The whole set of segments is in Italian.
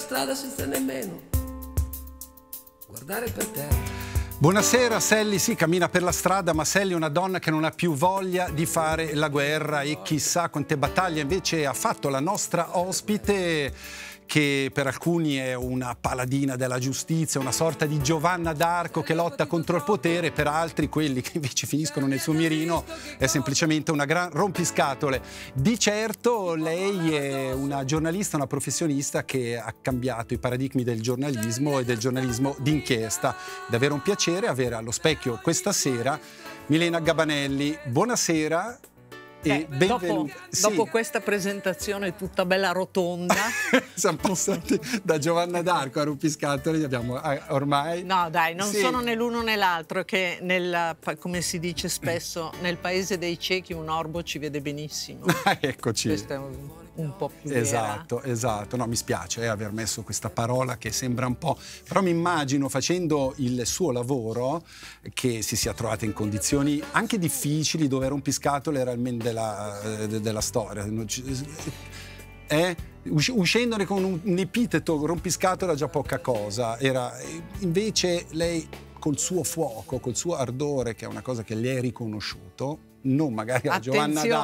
strada senza nemmeno guardare per terra. Buonasera Sally, sì cammina per la strada ma Sally è una donna che non ha più voglia di fare la guerra e chissà quante battaglie invece ha fatto la nostra ospite che per alcuni è una paladina della giustizia, una sorta di Giovanna d'Arco che lotta contro il potere, per altri, quelli che invece finiscono nel suo mirino, è semplicemente una gran rompiscatole. Di certo lei è una giornalista, una professionista che ha cambiato i paradigmi del giornalismo e del giornalismo d'inchiesta. Davvero un piacere avere allo specchio questa sera Milena Gabanelli. Buonasera eh, dopo, sì. dopo, questa presentazione tutta bella rotonda, siamo passati da Giovanna d'Arco a Ruppiscatoli, abbiamo eh, ormai. No, dai, non sì. sono né l'uno né l'altro, che nel, come si dice spesso, nel paese dei ciechi un orbo ci vede benissimo. Ah, eccoci. Questo è un un po' più esatto, vera. Esatto, no mi spiace eh, aver messo questa parola che sembra un po', però mi immagino facendo il suo lavoro che si sia trovata in condizioni anche difficili dove rompiscatole era il men della, eh, della storia. Eh? eh uscendone con un, un epiteto rompiscatola già poca cosa, era eh, invece lei col suo fuoco, col suo ardore, che è una cosa che le è riconosciuto, non magari a Giovanna d'Arco.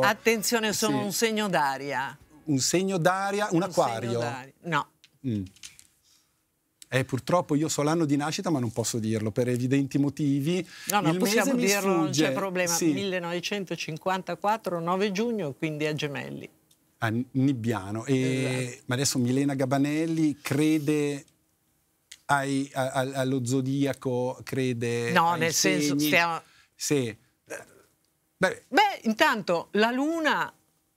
Attenzione, attenzione, sono sì. un segno d'aria. Un segno d'aria, un, un acquario? No. Mm. Eh, purtroppo io so l'anno di nascita ma non posso dirlo per evidenti motivi. No, no, Il possiamo dirlo, non c'è problema. Sì. 1954, 9 giugno, quindi a Gemelli. A Nibbiano. E, esatto. Ma adesso Milena Gabanelli crede ai, a, a, allo zodiaco, crede... No, nel segni. senso... Stiamo... Sì. Beh, Beh intanto la Luna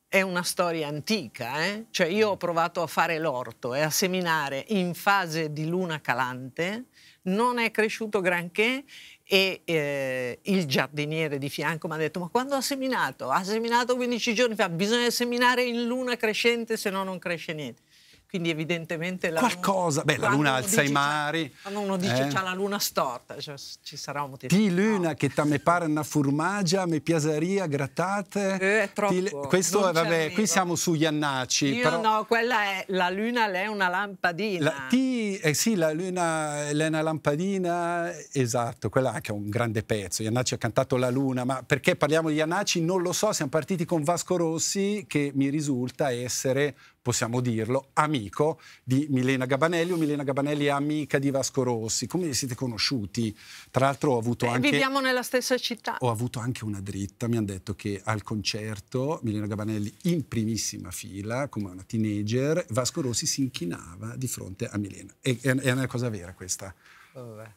è una storia antica, eh? cioè io ho provato a fare l'orto e a seminare in fase di luna calante, non è cresciuto granché e eh, il giardiniere di fianco mi ha detto ma quando ha seminato? Ha seminato 15 giorni fa, bisogna seminare in luna crescente se no non cresce niente quindi evidentemente la Qualcosa, luna, beh la luna alza i mari. Quando uno dice eh? c'ha la luna storta, cioè, ci sarà un motivo. Ti luna no. che ta me pare una furmagia, me piasaria, grattate. Eh, è troppo. Ti, questo è, vabbè, arrivo. qui siamo su Iannacci. Io però... no, quella è la luna, lei è una lampadina. La, ti, eh sì, la luna, lei è una lampadina, esatto, quella anche è un grande pezzo. Iannacci ha cantato la luna, ma perché parliamo di Iannacci? Non lo so, siamo partiti con Vasco Rossi che mi risulta essere possiamo dirlo, amico di Milena Gabanelli o Milena Gabanelli è amica di Vasco Rossi. Come vi siete conosciuti? Tra l'altro ho avuto Beh, anche... Viviamo nella stessa città. Ho avuto anche una dritta, mi hanno detto che al concerto Milena Gabanelli in primissima fila, come una teenager, Vasco Rossi si inchinava di fronte a Milena. È, è una cosa vera questa. Vabbè.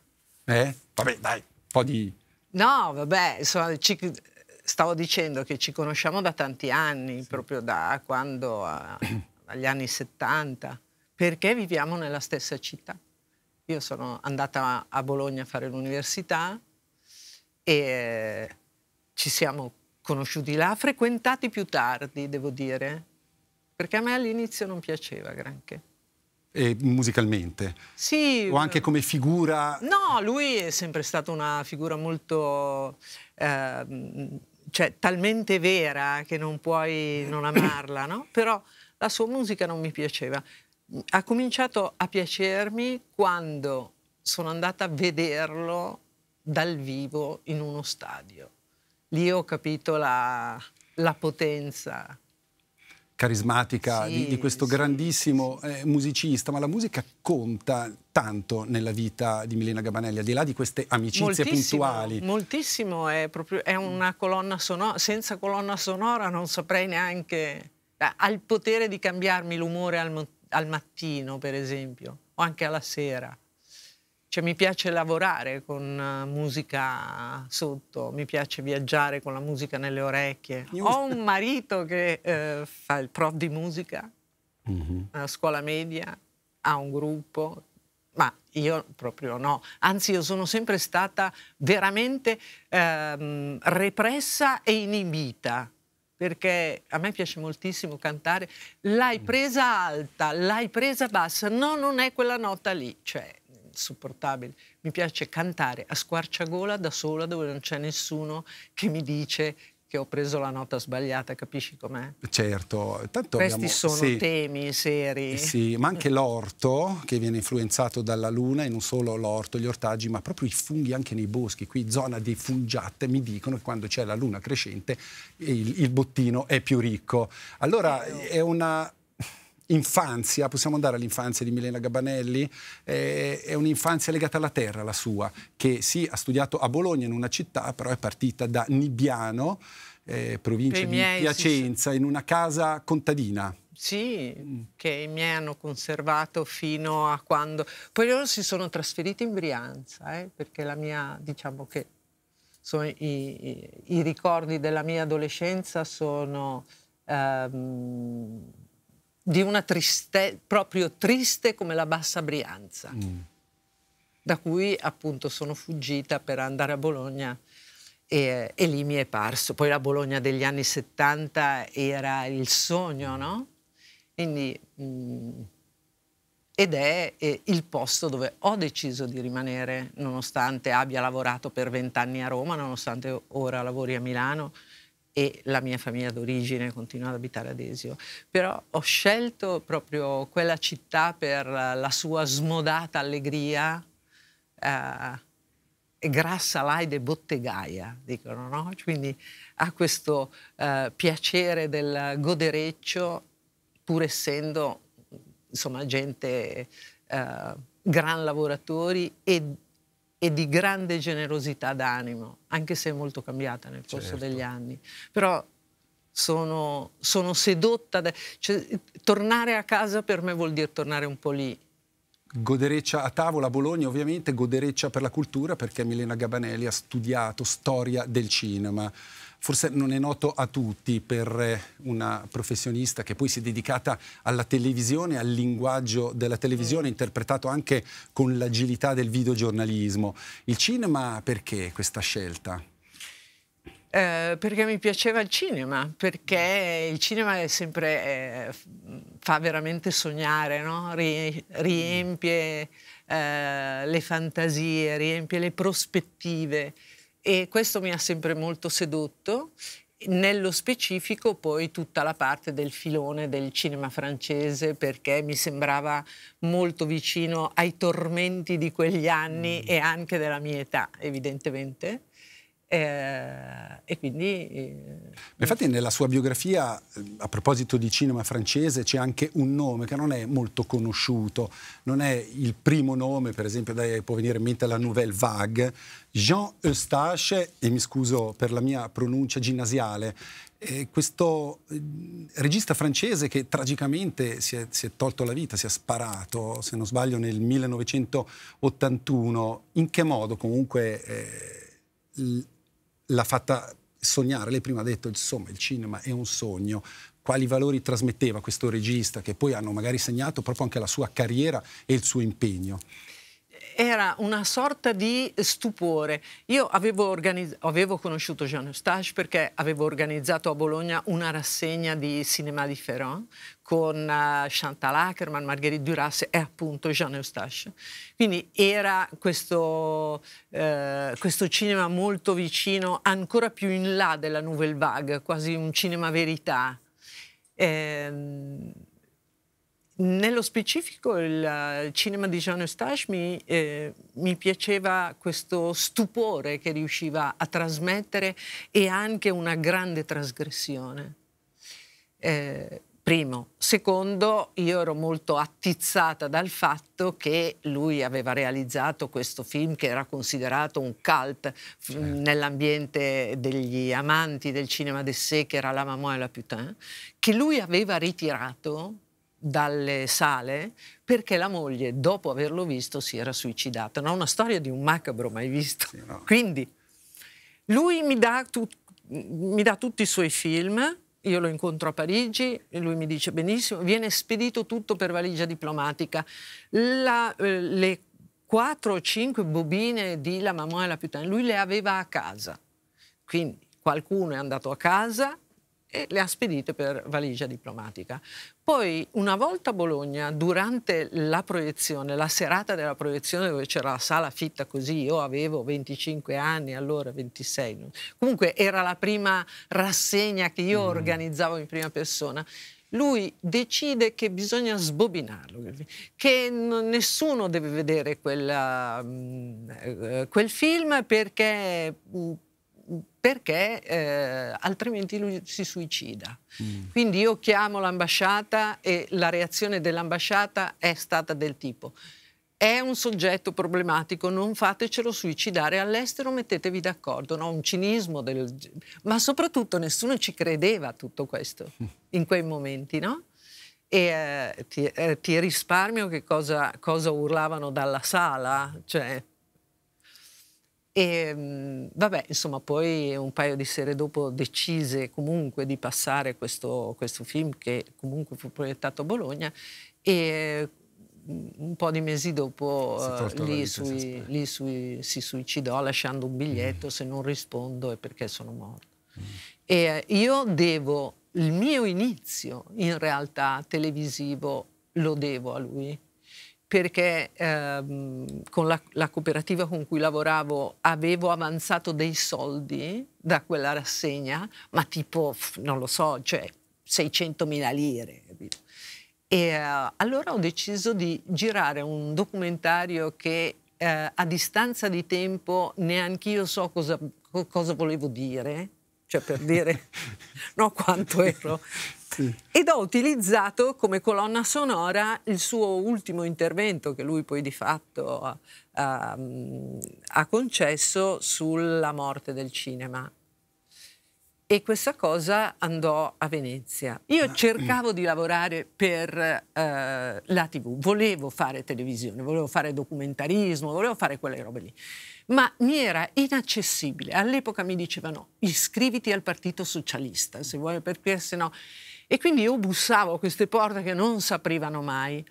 Eh? Vabbè, dai, un po' di... No, vabbè, insomma, ci stavo dicendo che ci conosciamo da tanti anni, sì. proprio da quando agli anni 70, perché viviamo nella stessa città. Io sono andata a Bologna a fare l'università e eh, ci siamo conosciuti là, frequentati più tardi, devo dire, perché a me all'inizio non piaceva granché. E musicalmente? Sì. O anche eh, come figura? No, lui è sempre stato una figura molto... Eh, cioè, talmente vera che non puoi non amarla, no? Però la sua musica non mi piaceva. Ha cominciato a piacermi quando sono andata a vederlo dal vivo in uno stadio. Lì ho capito la, la potenza carismatica sì, di, di, questo sì, grandissimo sì, eh, musicista, ma la musica conta tanto nella vita di Milena Gabanelli, al di là di queste amicizie moltissimo, puntuali. Moltissimo, è, proprio, è una colonna sonora, senza colonna sonora non saprei neanche ha eh, il potere di cambiarmi l'umore al, al, mattino, per esempio, o anche alla sera. Cioè, mi piace lavorare con eh, musica sotto, mi piace viaggiare con la musica nelle orecchie. Ho un marito che eh, fa il prof di musica, mm -hmm. a scuola media, ha un gruppo, ma io proprio no. Anzi, io sono sempre stata veramente ehm, repressa e inibita perché a me piace moltissimo cantare, l'hai mm. presa alta, l'hai presa bassa, no, non è quella nota lì, cioè insopportabile. Mi piace cantare a squarciagola da sola dove non c'è nessuno che mi dice che ho preso la nota sbagliata, capisci com'è? Certo. Tanto Questi abbiamo... sono sì. temi seri. Eh sì, ma anche l'orto, che viene influenzato dalla luna, e non solo l'orto, gli ortaggi, ma proprio i funghi anche nei boschi. Qui zona di fungiate, mi dicono che quando c'è la luna crescente il, il bottino è più ricco. Allora eh, è una infanzia, possiamo andare all'infanzia di Milena Gabanelli, eh, è un'infanzia legata alla terra, la sua, che sì, ha studiato a Bologna in una città, però è partita da Nibbiano, eh, provincia di Piacenza, sì. in una casa contadina. Sì, che i miei hanno conservato fino a quando... Poi loro si sono trasferiti in Brianza, eh, perché la mia, diciamo che sono i, i, i ricordi della mia adolescenza sono... Ehm, di una tristezza proprio triste come la bassa Brianza, mm. da cui appunto sono fuggita per andare a Bologna e, e, lì mi è parso. Poi la Bologna degli anni 70 era il sogno, no? Quindi, mh, mm, ed è eh, il posto dove ho deciso di rimanere, nonostante abbia lavorato per vent'anni a Roma, nonostante ora lavori a Milano, e la mia famiglia d'origine continua ad abitare ad Esio, però ho scelto proprio quella città per la sua smodata allegria eh, grassa laide bottegaia, dicono, no? Quindi ha questo eh, piacere del godereccio, pur essendo insomma gente eh, gran lavoratori e e di grande generosità d'animo, anche se è molto cambiata nel corso certo. degli anni. Però sono, sono sedotta, da, cioè, tornare a casa per me vuol dire tornare un po' lì. Godereccia a tavola a Bologna, ovviamente, godereccia per la cultura perché Milena Gabanelli ha studiato storia del cinema forse non è noto a tutti per eh, una professionista che poi si è dedicata alla televisione, al linguaggio della televisione, mm. interpretato anche con l'agilità del videogiornalismo. Il cinema perché questa scelta? Eh, perché mi piaceva il cinema, perché il cinema sempre, eh, fa veramente sognare, no? Rie riempie eh, le fantasie, riempie le prospettive e questo mi ha sempre molto sedotto. Nello specifico poi tutta la parte del filone del cinema francese perché mi sembrava molto vicino ai tormenti di quegli anni mm. e anche della mia età evidentemente. Eh, e quindi... Eh, Infatti nella sua biografia, eh, a proposito di cinema francese, c'è anche un nome che non è molto conosciuto, non è il primo nome, per esempio, dai, può venire in mente la Nouvelle Vague, Jean Eustache, e mi scuso per la mia pronuncia ginnasiale, eh, questo regista francese che tragicamente si è, si è tolto la vita, si è sparato, se non sbaglio, nel 1981, in che modo comunque eh, l'ha fatta sognare. Lei prima ha detto, insomma, il cinema è un sogno. Quali valori trasmetteva questo regista che poi hanno magari segnato proprio anche la sua carriera e il suo impegno? era una sorta di stupore. Io avevo, avevo conosciuto Jean Eustache perché avevo organizzato a Bologna una rassegna di Cinema di Ferrand con uh, Chantal Ackerman, Marguerite Duras e appunto Jean Eustache. Quindi era questo, eh, questo, cinema molto vicino, ancora più in là della Nouvelle Vague, quasi un cinema verità. Ehm nello specifico il eh, cinema di Jean Eustache mi, eh, mi, piaceva questo stupore che riusciva a trasmettere e anche una grande trasgressione. Eh, primo. Secondo, io ero molto attizzata dal fatto che lui aveva realizzato questo film che era considerato un cult mm, certo. nell'ambiente degli amanti del cinema d'essè, che era La Maman e la Putain, che lui aveva ritirato dalle sale perché la moglie, dopo averlo visto, si era suicidata. Non No, una storia di un macabro mai visto. Sì, no. Quindi lui mi dà, mi dà tutti i suoi film, io lo incontro a Parigi e lui mi dice benissimo, viene spedito tutto per valigia diplomatica. La, eh, le 4 o 5 bobine di La Maman e la Putain, lui le aveva a casa. Quindi qualcuno è andato a casa, e le ha spedite per valigia diplomatica. Poi, una volta a Bologna, durante la proiezione, la serata della proiezione dove c'era la sala fitta così, io avevo 25 anni, allora 26, comunque era la prima rassegna che io mm. organizzavo in prima persona, lui decide che bisogna sbobinarlo, che nessuno deve vedere quella, mm, eh, quel film perché mm, perché eh, altrimenti lui si suicida. Mm. Quindi io chiamo l'ambasciata e la reazione dell'ambasciata è stata del tipo è un soggetto problematico, non fatecelo suicidare all'estero, mettetevi d'accordo, no? un cinismo, del... ma soprattutto nessuno ci credeva a tutto questo mm. in quei momenti, no? E eh, ti, eh, ti, risparmio che cosa, cosa urlavano dalla sala, cioè e ehm, vabbè, insomma, poi un paio di sere dopo decise comunque di passare questo, questo film che comunque fu proiettato a Bologna e mm, un po' di mesi dopo uh, lì, sui, lì sui, si suicidò lasciando un biglietto mm. se non rispondo è perché sono morto. Mm. E eh, io devo il mio inizio in realtà televisivo lo devo a lui perché ehm, con la, la, cooperativa con cui lavoravo avevo avanzato dei soldi da quella rassegna, ma tipo, non lo so, cioè 600.000 lire. Capito? E eh, allora ho deciso di girare un documentario che eh, a distanza di tempo neanche io so cosa, cosa volevo dire, cioè per dire no, quanto ero sì. ed ho utilizzato come colonna sonora il suo ultimo intervento che lui poi di fatto ha, ehm, ha, concesso sulla morte del cinema. E questa cosa andò a Venezia. Io ah. cercavo di lavorare per eh, la TV, volevo fare televisione, volevo fare documentarismo, volevo fare quelle robe lì ma mi era inaccessibile. All'epoca mi dicevano iscriviti al Partito Socialista, se vuoi, perché se no... E quindi io bussavo a queste porte che non si aprivano mai.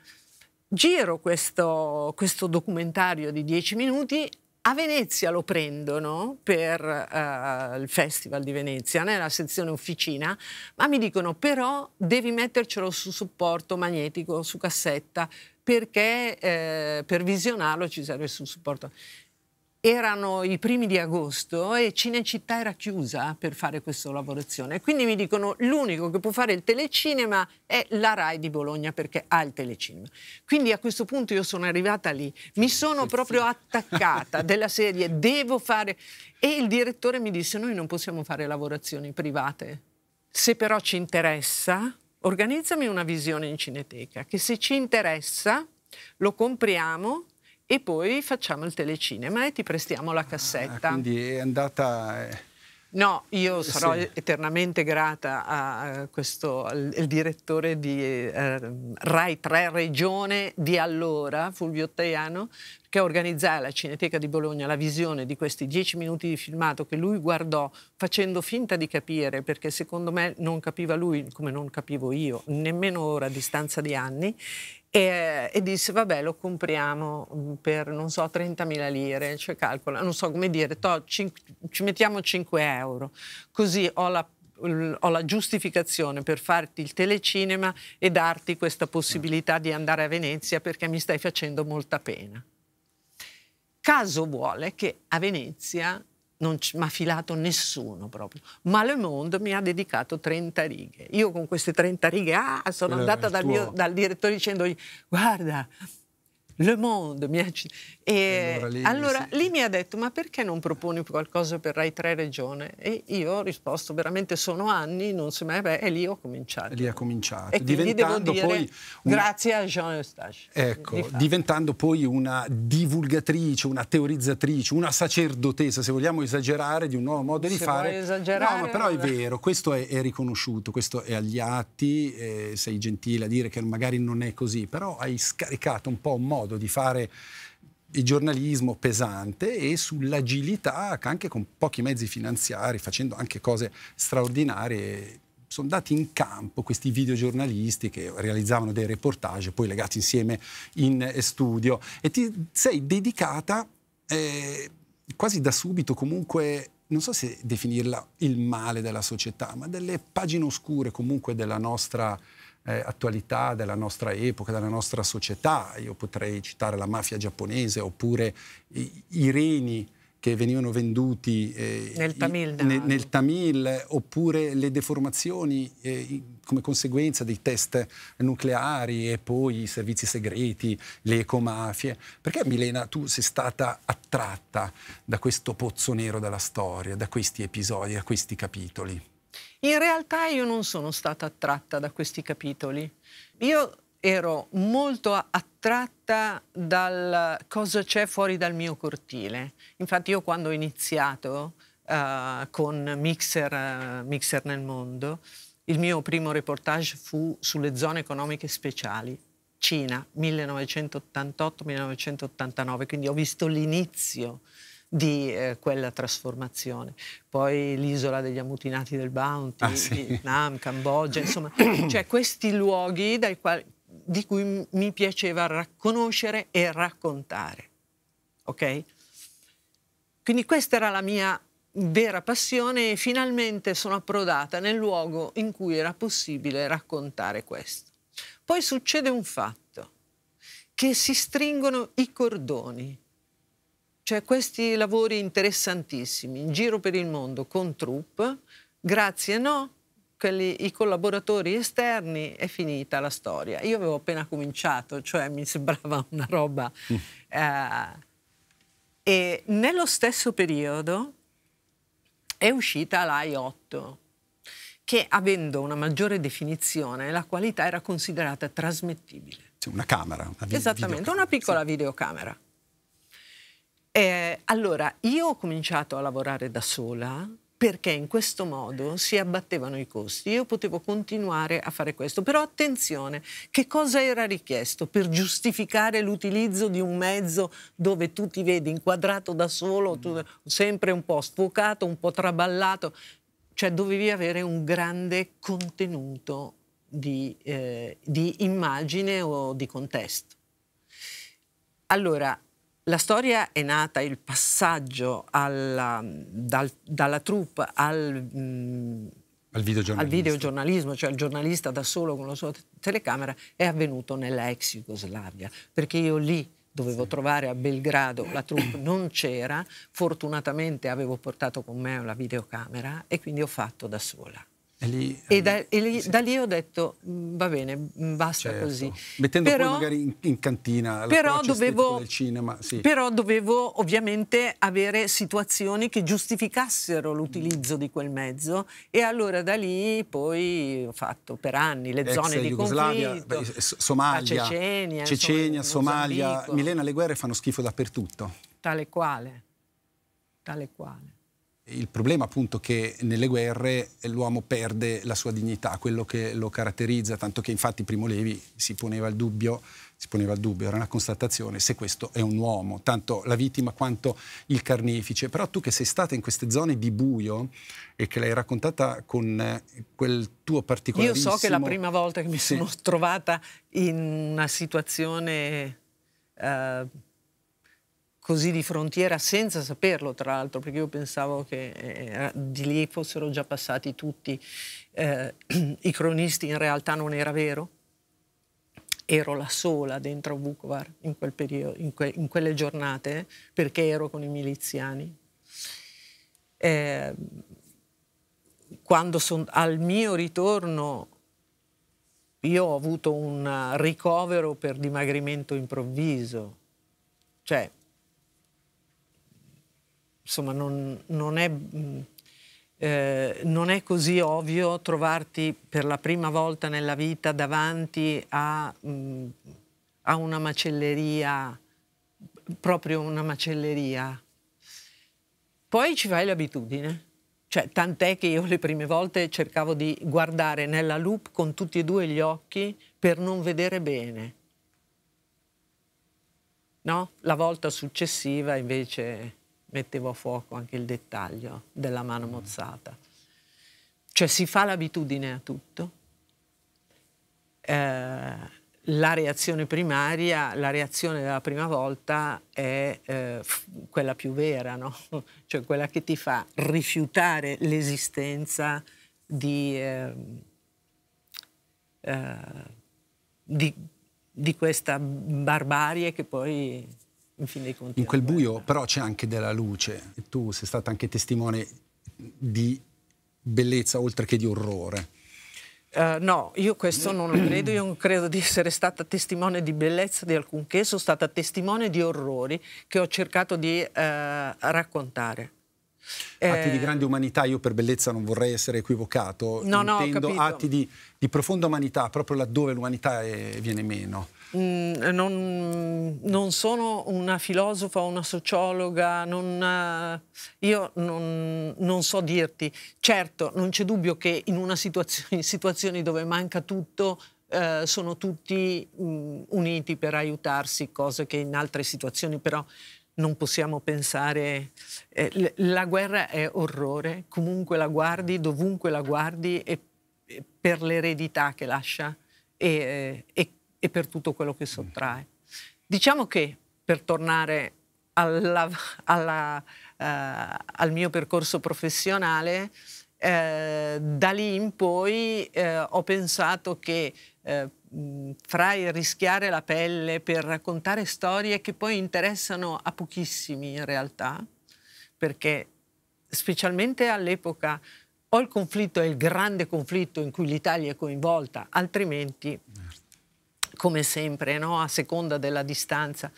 Giro questo, questo documentario di dieci minuti a Venezia lo prendono per uh, il Festival di Venezia, nella sezione officina, ma mi dicono però devi mettercelo su supporto magnetico, su cassetta, perché eh, per visionarlo ci serve su supporto erano i primi di agosto e Cinecittà era chiusa per fare questa lavorazione. Quindi mi dicono l'unico che può fare il telecinema è la RAI di Bologna perché ha il telecinema. Quindi a questo punto io sono arrivata lì, mi sono proprio attaccata della serie, devo fare... E il direttore mi disse noi non possiamo fare lavorazioni private, se però ci interessa organizzami una visione in cineteca che se ci interessa lo compriamo e poi facciamo il telecinema e ti prestiamo la ah, cassetta. Ah, quindi è andata... Eh, no, io eh, sarò sì. eternamente grata a questo, al, direttore di eh, Rai 3 Regione di allora, Fulvio Tajano, che organizzò alla Cineteca di Bologna la visione di questi dieci minuti di filmato che lui guardò facendo finta di capire, perché secondo me non capiva lui come non capivo io, nemmeno ora a distanza di anni, e, e, disse vabbè lo compriamo mm, per non so 30.000 lire, cioè calcola, non so come dire, to, cin, ci mettiamo 5 euro, così ho la, ho la, giustificazione per farti il telecinema e darti questa possibilità di andare a Venezia perché mi stai facendo molta pena. Caso vuole che a Venezia non mi ha filato nessuno proprio, ma Le Monde mi ha dedicato 30 righe. Io con queste 30 righe ah, sono Quello andata dal, mio, dal direttore dicendogli guarda, le Monde. Mi ha... E allora lì, allora, sì. lì mi ha detto, ma perché non proponi qualcosa per Rai 3 Regione? E io ho risposto, veramente sono anni, non so mai, beh, e lì ho cominciato. Lì ha cominciato. E diventando dire, poi... Una... Grazie a Jean Eustache. Ecco, di diventando poi una divulgatrice, una teorizzatrice, una sacerdotessa, se vogliamo esagerare, di un nuovo modo di se fare. Esagerare, no, ma però è vero, questo è, è riconosciuto, questo è agli atti, eh, sei gentile a dire che magari non è così, però hai scaricato un po' un modo modo di fare il giornalismo pesante e sull'agilità anche con pochi mezzi finanziari, facendo anche cose straordinarie. Sono andati in campo questi videogiornalisti che realizzavano dei reportage, poi legati insieme in studio. E ti sei dedicata eh, quasi da subito comunque non so se definirla il male della società, ma delle pagine oscure comunque della nostra eh, attualità della nostra epoca, della nostra società. Io potrei citare la mafia giapponese oppure i, i reni che venivano venduti eh, nel, Tamil, i, ne, nel, Tamil, oppure le deformazioni eh, come conseguenza dei test nucleari e poi i servizi segreti, le ecomafie. Perché Milena tu sei stata attratta da questo pozzo nero della storia, da questi episodi, da questi capitoli? In realtà io non sono stata attratta da questi capitoli. Io ero molto attratta dal cosa c'è fuori dal mio cortile. Infatti io quando ho iniziato uh, con Mixer, uh, Mixer nel mondo, il mio primo reportage fu sulle zone economiche speciali. Cina 1988-1989, quindi ho visto l'inizio di eh, quella trasformazione. Poi l'isola degli ammutinati del Bounty, ah, sì. Vietnam, Cambogia, insomma, cioè questi luoghi quali, di cui mi piaceva racconoscere e raccontare. Ok? Quindi questa era la mia vera passione e finalmente sono approdata nel luogo in cui era possibile raccontare questo. Poi succede un fatto, che si stringono i cordoni cioè questi lavori interessantissimi in giro per il mondo con troupe, grazie no, quelli, i collaboratori esterni è finita la storia. Io avevo appena cominciato, cioè mi sembrava una roba... Mm. Eh, e nello stesso periodo è uscita lai 8 che avendo una maggiore definizione, la qualità era considerata trasmettibile. Cioè una camera, una vi- Esattamente, videocamera. una piccola sì. videocamera. Eh, allora, io ho cominciato a lavorare da sola perché in questo modo si abbattevano i costi. Io potevo continuare a fare questo, però attenzione, che cosa era richiesto per giustificare l'utilizzo di un mezzo dove tu ti vedi inquadrato da solo, tu, sempre un po' sfocato, un po' traballato, cioè dovevi avere un grande contenuto di, eh, di immagine o di contesto. Allora, la storia è nata, il passaggio alla, dal, dalla troupe al, mh, mm, al, videogiornalismo. al, videogiornalismo. cioè al giornalista da solo con la sua telecamera, è avvenuto nella ex Jugoslavia, perché io lì dovevo sì. trovare a Belgrado, la troupe non c'era, fortunatamente avevo portato con me la videocamera e quindi ho fatto da sola. E, lì, e, eh, da, e lì, sì. da, lì ho detto, mm, va bene, mm, basta certo. così. Mettendo però, magari in, in cantina però dovevo, del cinema. Sì. Però dovevo ovviamente avere situazioni che giustificassero l'utilizzo di quel mezzo e allora da lì poi ho fatto per anni le Ex zone di conflitto. Beh, Somalia, Cecenia, Cecenia Somalia. Somalia. Milena, le guerre fanno schifo dappertutto. Tale quale, tale quale il problema appunto è che nelle guerre l'uomo perde la sua dignità, quello che lo caratterizza, tanto che infatti Primo Levi si poneva il dubbio, si poneva il dubbio era una constatazione se questo è un uomo, tanto la vittima quanto il carnefice. Però tu che sei stata in queste zone di buio e che l'hai raccontata con quel tuo particolare... Io so che la prima volta che mi sì. sono trovata in una situazione... Uh così di frontiera senza saperlo tra l'altro perché io pensavo che eh, di lì fossero già passati tutti eh, i cronisti in realtà non era vero ero la sola dentro Vukovar in, quel periodo, in, que, in quelle giornate eh, perché ero con i miliziani eh, quando son, al mio ritorno io ho avuto un ricovero per dimagrimento improvviso cioè insomma non, non, è, mm, eh, non, è, così ovvio trovarti per la prima volta nella vita davanti a, mh, mm, a una macelleria, proprio una macelleria. Poi ci fai l'abitudine. Cioè, tant'è che io le prime volte cercavo di guardare nella loop con tutti e due gli occhi per non vedere bene. No? La volta successiva invece mettevo a fuoco anche il dettaglio della mano mozzata. Cioè si fa l'abitudine a tutto. Eh, la reazione primaria, la reazione della prima volta è eh, quella più vera, no? cioè quella che ti fa rifiutare l'esistenza di, eh, eh, di, di questa barbarie che poi in fin dei conti. In quel buio però c'è anche della luce e tu sei stata anche testimone di bellezza oltre che di orrore. Uh, no, io questo non lo credo, io non credo di essere stata testimone di bellezza di alcunché, sono stata testimone di orrori che ho cercato di uh, raccontare. Atti eh... di grande umanità, io per bellezza non vorrei essere equivocato, no, no, intendo atti di di profonda umanità, proprio laddove l'umanità viene meno. Mm, non, non, sono una filosofa, una sociologa, non, eh, io non, non, so dirti. Certo, non c'è dubbio che in, situazio, in situazioni dove manca tutto eh, sono tutti mh, mm, uniti per aiutarsi, cose che in altre situazioni però non possiamo pensare. Eh, la guerra è orrore, comunque la guardi, dovunque la guardi, e per l'eredità che lascia e, eh, e, e, per tutto quello che sottrae. Diciamo che, per tornare alla, alla, uh, al mio percorso professionale, eh, da lì in poi eh, ho pensato che eh, fra il rischiare la pelle per raccontare storie che poi interessano a pochissimi in realtà, perché specialmente all'epoca o il conflitto è il grande conflitto in cui l'Italia è coinvolta, altrimenti, come sempre, no? a seconda della distanza.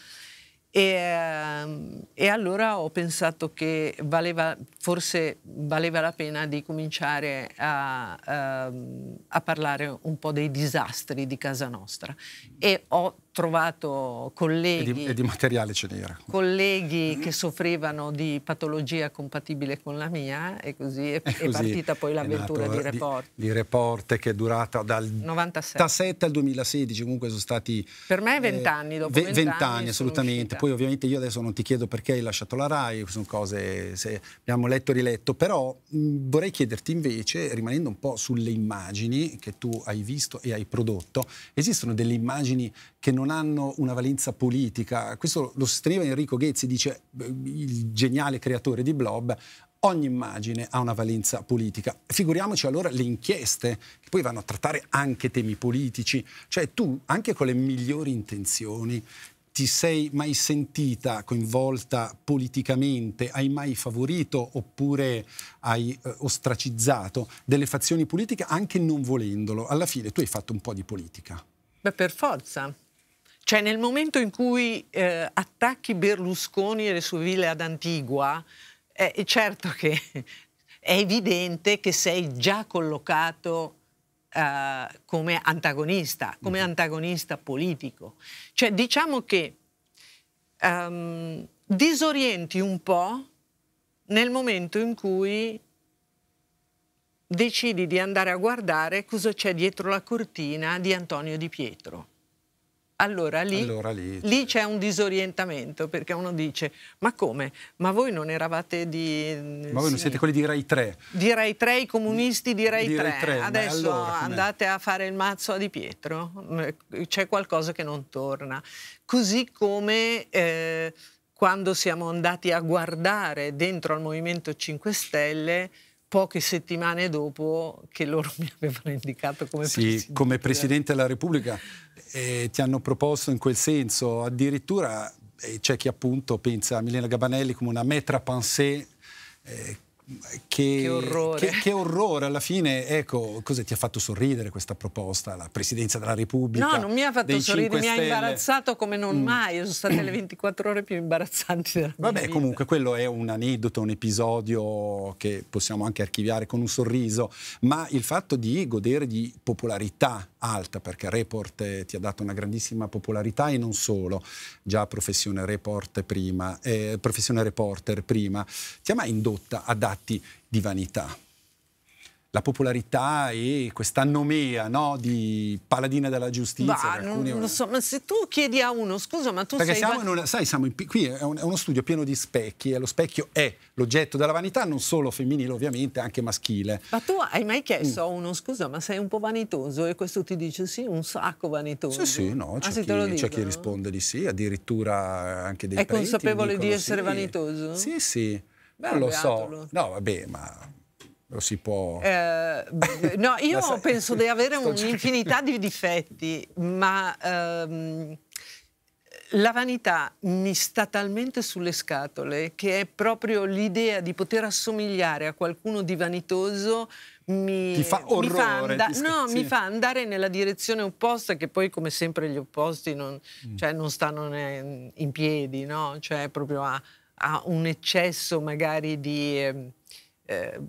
E, ehm, e, allora ho pensato che valeva, forse valeva la pena di cominciare a, a, ehm, a, parlare un po' dei disastri di casa nostra e ho trovato colleghi... E di, e di materiale ce n'era. Colleghi mm-hmm. che soffrivano di patologia compatibile con la mia e così è, e così è partita poi l'avventura di Report. Di, di Report che è durata dal 97 al 2016, comunque sono stati... Per me eh, vent'anni eh, anni dopo 20, 20 anni. assolutamente. Poi ovviamente io adesso non ti chiedo perché hai lasciato la RAI, sono cose se abbiamo letto e riletto, però mh, mm, vorrei chiederti invece, rimanendo un po' sulle immagini che tu hai visto e hai prodotto, esistono delle immagini che non hanno una valenza politica. Questo lo sosteneva Enrico Ghezzi, dice eh, il geniale creatore di Blob, ogni immagine ha una valenza politica. Figuriamoci allora le inchieste, che poi vanno a trattare anche temi politici, cioè tu anche con le migliori intenzioni ti sei mai sentita coinvolta politicamente? Hai mai favorito oppure hai eh, ostracizzato delle fazioni politiche anche non volendolo? Alla fine tu hai fatto un po' di politica. Beh, per forza. Cioè nel momento in cui eh, attacchi Berlusconi e le sue ville ad Antigua, eh, è certo che è evidente che sei già collocato eh, come antagonista, come mm-hmm. antagonista politico. Cioè diciamo che um, disorienti un po' nel momento in cui decidi di andare a guardare cosa c'è dietro la cortina di Antonio Di Pietro allora lì, allora lì, lì c'è un disorientamento perché uno dice ma come? Ma voi non eravate di... Ma voi sì. non siete quelli di Rai 3? Di Rai 3, i comunisti di Rai, di Rai 3. 3. Adesso allora, andate a fare il mazzo a Di Pietro, c'è qualcosa che non torna. Così come... Eh, quando siamo andati a guardare dentro al Movimento 5 Stelle poche settimane dopo che loro mi avevano indicato come, sì, presidente, come presidente della Repubblica eh, ti hanno proposto in quel senso, addirittura eh, c'è chi appunto pensa a Milena Gabanelli come una metra pensée eh, che, che, orrore. Che, che, orrore. alla fine, ecco, cosa ti ha fatto sorridere questa proposta, la Presidenza della Repubblica? No, non mi ha fatto sorridere, mi ha imbarazzato come non mm. mai, sono state le 24 ore più imbarazzanti della Vabbè, mia Vabbè, comunque quello è un aneddoto, un episodio che possiamo anche archiviare con un sorriso, ma il fatto di godere di popolarità alta, perché Report eh, ti ha dato una grandissima popolarità e non solo, già professione, report prima, eh, professione reporter prima, ti ha mai indotta a dare fatti di vanità. La popolarità e questa nomea no, di paladina della giustizia. Ma, non, non so, ma se tu chiedi a uno, scusa, ma tu Perché sei... Perché siamo, sai, siamo in, qui è, un, è, uno studio pieno di specchi e lo specchio è l'oggetto della vanità, non solo femminile ovviamente, anche maschile. Ma tu hai mai chiesto mm. a uno, scusa, ma sei un po' vanitoso? E questo ti dice sì, un sacco vanitoso. Sì, sì, no, ah, c'è, ah, chi, dico, chi risponde di sì, addirittura anche dei è È consapevole di essere sì. vanitoso? Sì, sì non lo so. No, vabbè, ma lo si può... Eh, no, io sai, penso di avere un'infinità di difetti, ma ehm, la vanità mi sta talmente sulle scatole che è proprio l'idea di poter assomigliare a qualcuno di vanitoso mi, ti fa orrore. Mi fa, ti no, mi fa andare nella direzione opposta, che poi come sempre gli opposti non, mm. cioè, non stanno in piedi, no? cioè proprio a, a un eccesso magari di ehm, eh,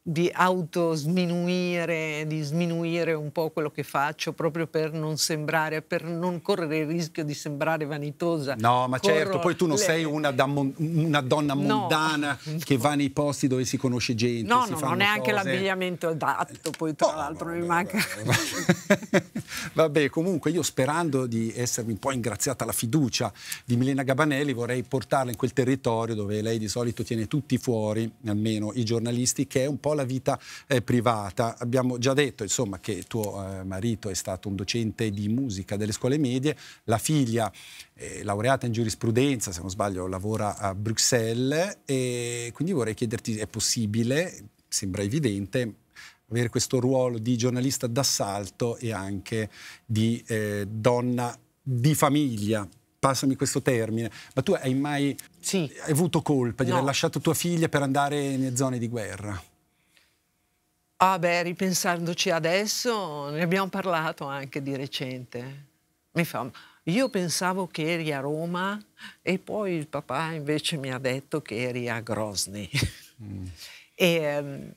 di autosminuire, di sminuire un po' quello che faccio proprio per non sembrare, per non correre il rischio di sembrare vanitosa. No, ma Corro certo, poi tu non le... sei una, mon... una donna no, mondana no. che va nei posti dove si conosce gente. No, no, non neanche l'abbigliamento adatto, poi tra oh, l'altro mi manca. Vabbè. comunque io sperando di essermi un po' ingraziata la fiducia di Milena Gabanelli vorrei portarla in quel territorio dove lei di solito tiene tutti fuori, almeno i giornalisti, che è un po' la vita eh, privata. Abbiamo già detto insomma, che tuo eh, marito è stato un docente di musica delle scuole medie, la figlia è laureata in giurisprudenza, se non sbaglio lavora a Bruxelles e quindi vorrei chiederti, è possibile, sembra evidente, avere questo ruolo di giornalista d'assalto e anche di eh, donna di famiglia, passami questo termine, ma tu hai mai sì. hai avuto colpa di no. aver lasciato tua figlia per andare in zone di guerra? Ah beh, ripensandoci adesso, ne abbiamo parlato anche di recente. Mi fa, io pensavo che eri a Roma e poi il papà invece mi ha detto che eri a Grozny. Mm. e um,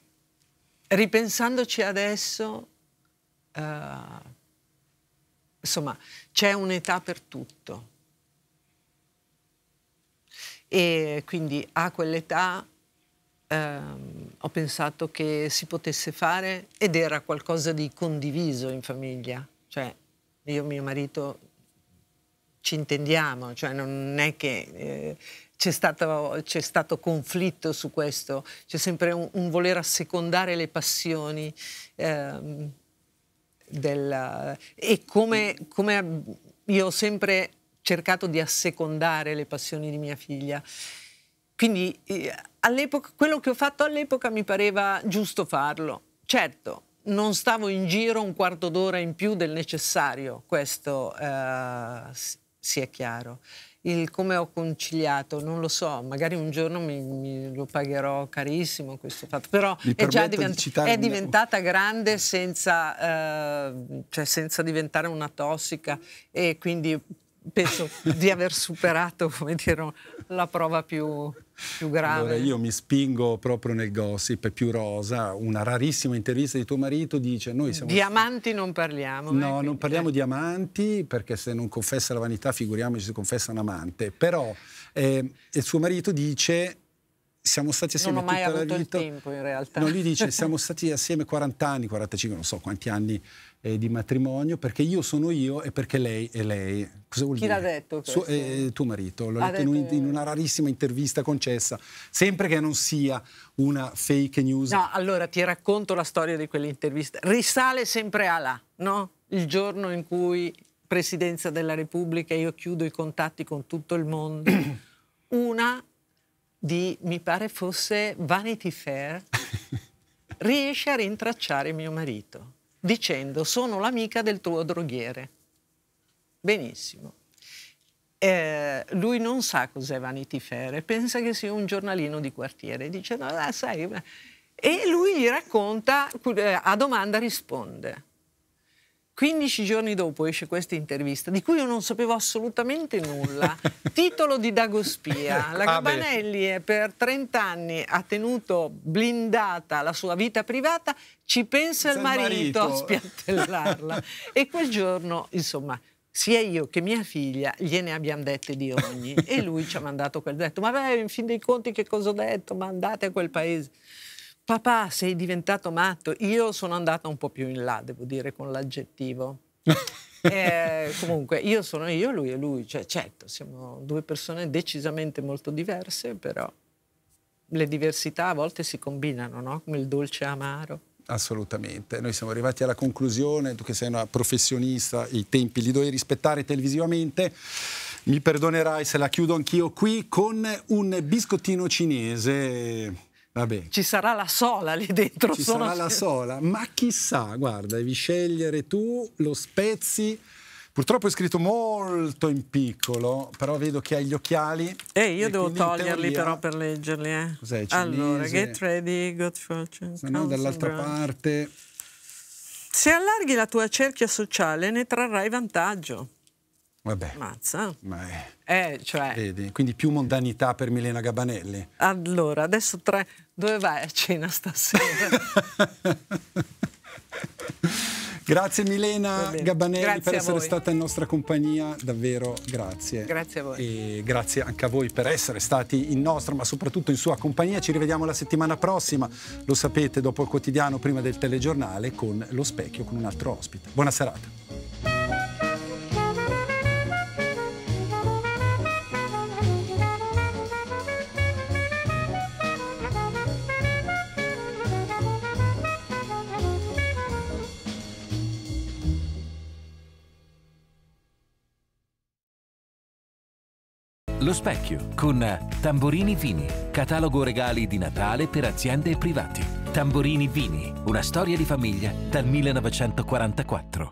ripensandoci adesso, uh, insomma, c'è un'età per tutto. E quindi a quell'età Ehm, ho pensato che si potesse fare ed era qualcosa di condiviso in famiglia. Cioè, io e mio marito ci intendiamo, cioè non è che eh, c'è, stato, stato, conflitto su questo, c'è sempre un, un, voler assecondare le passioni eh, della, e come, come io ho sempre cercato di assecondare le passioni di mia figlia. Quindi eh, quello che ho fatto all'epoca mi pareva giusto farlo. Certo, non stavo in giro un quarto d'ora in più del necessario, questo eh, sia chiaro. Il come ho conciliato, non lo so, magari un giorno mi, mi lo pagherò carissimo questo fatto, però è, già divent di è diventata un... grande senza, eh, cioè senza diventare una tossica e quindi penso di aver superato come dire, la prova più, più grave. Allora io mi spingo proprio nel gossip, più rosa, una rarissima intervista di tuo marito dice noi siamo... Diamanti non parliamo. Eh, no, eh, non parliamo eh. di amanti perché se non confessa la vanità figuriamoci se confessa un amante, però eh, il suo marito dice siamo stati assieme non ho mai tutta avuto la vita. tempo in realtà. No, lui dice siamo stati assieme 40 anni, 45, non so quanti anni eh, di matrimonio perché io sono io e perché lei è lei. Cosa vuol Chi dire? Chi l'ha detto? Suo, eh, eh tuo marito, l'ho detto, detto in, in, una rarissima intervista concessa, sempre che non sia una fake news. No, allora ti racconto la storia di quell'intervista. Risale sempre a là, no? Il giorno in cui Presidenza della Repubblica, io chiudo i contatti con tutto il mondo. Una di, mi pare fosse Vanity Fair, riesce a rintracciare mio marito dicendo sono l'amica del tuo droghiere. Benissimo. Eh, lui non sa cos'è Vanity Fair pensa che sia un giornalino di quartiere. Dice, no, sai... E lui gli racconta, eh, a domanda risponde. 15 giorni dopo esce questa intervista, di cui io non sapevo assolutamente nulla. Titolo di Dagospia. Ecco. La ah, Gabanelli per 30 anni ha tenuto blindata la sua vita privata, ci pensa il marito, marito a spiattellarla. e quel giorno, insomma, sia io che mia figlia gliene abbiamo dette di ogni. e lui ci ha mandato quel detto. Ma beh, in fin dei conti che cosa ho detto? Ma andate a quel paese papà sei diventato matto, io sono andata un po' più in là, devo dire, con l'aggettivo. eh, comunque, io sono io, lui e lui, cioè certo, siamo due persone decisamente molto diverse, però le diversità a volte si combinano, no? Come il dolce amaro. Assolutamente, noi siamo arrivati alla conclusione, tu che sei una professionista, i tempi li devi rispettare televisivamente. Mi perdonerai se la chiudo anch'io qui con un biscottino cinese Vabbè. Ci sarà la sola lì dentro. Ci sarà la sola, ma chissà, guarda, devi scegliere tu, lo spezzi. Purtroppo è scritto molto in piccolo, però vedo che hai gli occhiali. Eh, io e devo toglierli teoria... però per leggerli. Eh. Cos'è? Allora, get ready, got fortune. Se no, dall'altra parte. Se allarghi la tua cerchia sociale ne trarrai vantaggio. Vabbè. Mazza. Eh, cioè... Vedi, quindi più mondanità per Milena Gabanelli. Allora, adesso tre... Dove vai a cena stasera? grazie Milena Gabanelli grazie per essere voi. stata in nostra compagnia, davvero grazie. Grazie a voi. E grazie anche a voi per essere stati in nostra, ma soprattutto in sua compagnia. Ci rivediamo la settimana prossima, lo sapete, dopo il quotidiano, prima del telegiornale, con Lo Specchio, con un altro ospite. Buona serata. Lo Specchio con Tamborini Vini, catalogo regali di Natale per aziende e privati. Tamborini Vini, una storia di famiglia dal 1944.